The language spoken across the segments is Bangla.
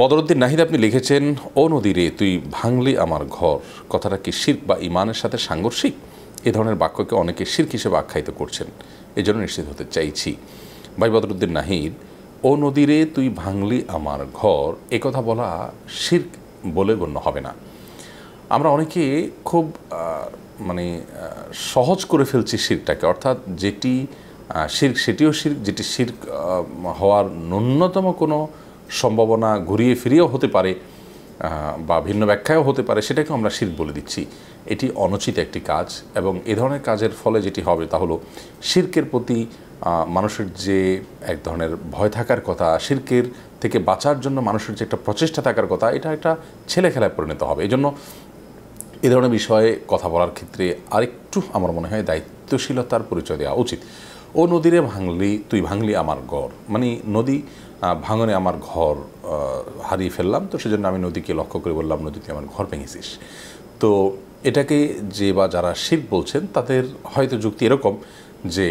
বদরুদ্দিন নাহিদ আপনি লিখেছেন ও নদীরে তুই ভাঙলি আমার ঘর কথাটা কি শির্ক বা ইমানের সাথে সাংঘর্ষিক এ ধরনের বাক্যকে অনেকে শির্ক হিসেবে আখ্যায়িত করছেন এজন্য নিশ্চিত হতে চাইছি ভাই বদরুদ্দিন নাহিদ ও নদীরে তুই ভাঙলি আমার ঘর এ কথা বলা শির্ক বলে গণ্য হবে না আমরা অনেকে খুব মানে সহজ করে ফেলছি শিরটাকে অর্থাৎ যেটি শির্ক সেটিও শির্ক যেটি শির্ক হওয়ার ন্যূনতম কোনো সম্ভাবনা ঘুরিয়ে ফিরিয়েও হতে পারে বা ভিন্ন ব্যাখ্যাও হতে পারে সেটাকেও আমরা শির বলে দিচ্ছি এটি অনুচিত একটি কাজ এবং এ ধরনের কাজের ফলে যেটি হবে তা হলো শির্কের প্রতি মানুষের যে এক ধরনের ভয় থাকার কথা শির্কের থেকে বাঁচার জন্য মানুষের যে একটা প্রচেষ্টা থাকার কথা এটা একটা ছেলে খেলায় পরিণত হবে এই জন্য এ ধরনের বিষয়ে কথা বলার ক্ষেত্রে আরেকটু আমার মনে হয় দায়িত্বশীলতার পরিচয় দেওয়া উচিত ও নদীরে ভাঙলি তুই ভাঙলি আমার গড় মানে নদী ভাঙনে আমার ঘর হারিয়ে ফেললাম তো সেজন্য আমি নদীকে লক্ষ্য করে বললাম নদীতে আমার ঘর ভেঙেছিস তো এটাকে যে বা যারা শির বলছেন তাদের হয়তো যুক্তি এরকম যে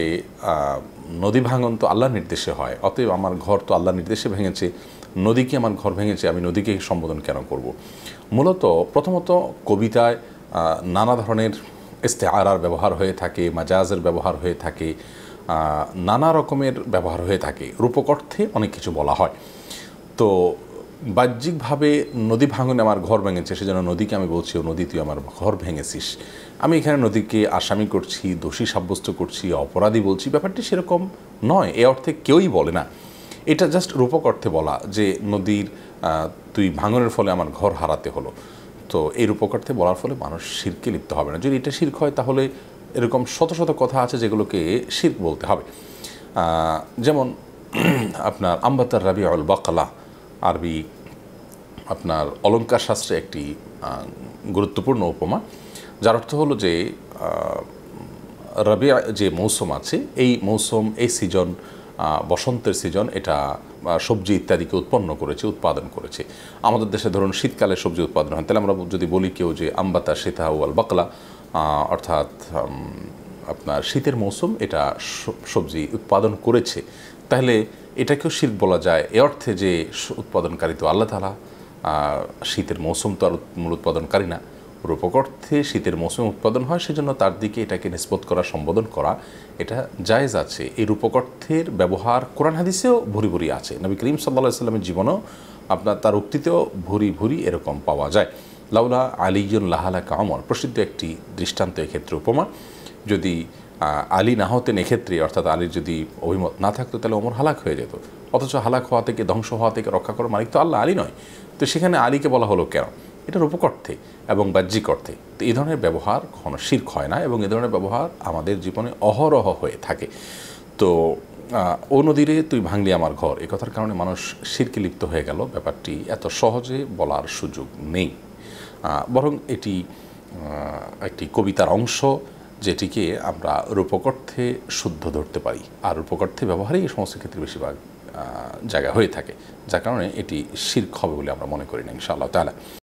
নদী ভাঙন তো আল্লাহ নির্দেশে হয় অতএব আমার ঘর তো আল্লাহ নির্দেশে ভেঙেছে নদীকে আমার ঘর ভেঙেছে আমি নদীকে সম্বোধন কেন করব। মূলত প্রথমত কবিতায় নানা ধরনের ইস্তেহারার ব্যবহার হয়ে থাকে মাজাজের ব্যবহার হয়ে থাকে নানা রকমের ব্যবহার হয়ে থাকে রূপক অর্থে অনেক কিছু বলা হয় তো বাহ্যিকভাবে নদী ভাঙনে আমার ঘর ভেঙেছে সেজন্য নদীকে আমি বলছি ও নদী তুই আমার ঘর ভেঙেছিস আমি এখানে নদীকে আসামি করছি দোষী সাব্যস্ত করছি অপরাধী বলছি ব্যাপারটি সেরকম নয় এ অর্থে কেউই বলে না এটা জাস্ট রূপক অর্থে বলা যে নদীর তুই ভাঙনের ফলে আমার ঘর হারাতে হলো তো এই রূপকর্থে বলার ফলে মানুষ শিরকে লিপ্ত হবে না যদি এটা শির্ক হয় তাহলে এরকম শত শত কথা আছে যেগুলোকে শির বলতে হবে যেমন আপনার আম্বাতার রাবি আল বাকালা আরবি আপনার অলঙ্কার শাস্ত্রে একটি গুরুত্বপূর্ণ উপমা যার অর্থ হলো যে রবি যে মৌসুম আছে এই মৌসুম এই সিজন বসন্তের সিজন এটা সবজি ইত্যাদিকে উৎপন্ন করেছে উৎপাদন করেছে আমাদের দেশে ধরুন শীতকালে সবজি উৎপাদন হয় তাহলে আমরা যদি বলি কেউ যে আম্বাতা সীতা ওয়াল বাকলা অর্থাৎ আপনার শীতের মৌসুম এটা সবজি উৎপাদন করেছে তাহলে এটাকেও শীত বলা যায় এ অর্থে যে উৎপাদনকারী তো আল্লাহ তালা শীতের মৌসুম তো আর মূল উৎপাদনকারী না রূপক অর্থে শীতের মৌসুম উৎপাদন হয় সেজন্য তার দিকে এটাকে নিষ্পত করা সম্বোধন করা এটা জায়েজ আছে এই রূপক অর্থের ব্যবহার কোরআন হাদিসেও ভরি ভরি আছে নবী করিম সাল্লা সাল্লামের জীবনেও আপনার তার উক্তিতেও ভরি ভরি এরকম পাওয়া যায় লাউলা আলিজুল লাহালাকা অমর প্রসিদ্ধ একটি দৃষ্টান্ত এক্ষেত্রে উপমা যদি আলী না হতেন এক্ষেত্রে অর্থাৎ আলীর যদি অভিমত না থাকতো তাহলে ওমর হালাক হয়ে যেত অথচ হালাক হওয়া থেকে ধ্বংস হওয়া থেকে রক্ষা করার মালিক তো আল্লাহ আলী নয় তো সেখানে আলীকে বলা হলো কেন এটার উপকর্থে এবং বাহ্যিক অর্থে তো এই ধরনের ব্যবহার কখনো শির্ক হয় না এবং এ ধরনের ব্যবহার আমাদের জীবনে অহরহ হয়ে থাকে তো ও নদীরে তুই ভাঙলি আমার ঘর এ কথার কারণে মানুষ শিরকে লিপ্ত হয়ে গেল ব্যাপারটি এত সহজে বলার সুযোগ নেই বরং এটি একটি কবিতার অংশ যেটিকে আমরা রূপকর্থে শুদ্ধ ধরতে পারি আর রূপকর্থে ব্যবহারই এই সমস্ত ক্ষেত্রে বেশিরভাগ জায়গা হয়ে থাকে যার কারণে এটি শির্ক হবে বলে আমরা মনে করি না ইনশাআল্লাহ তাহলে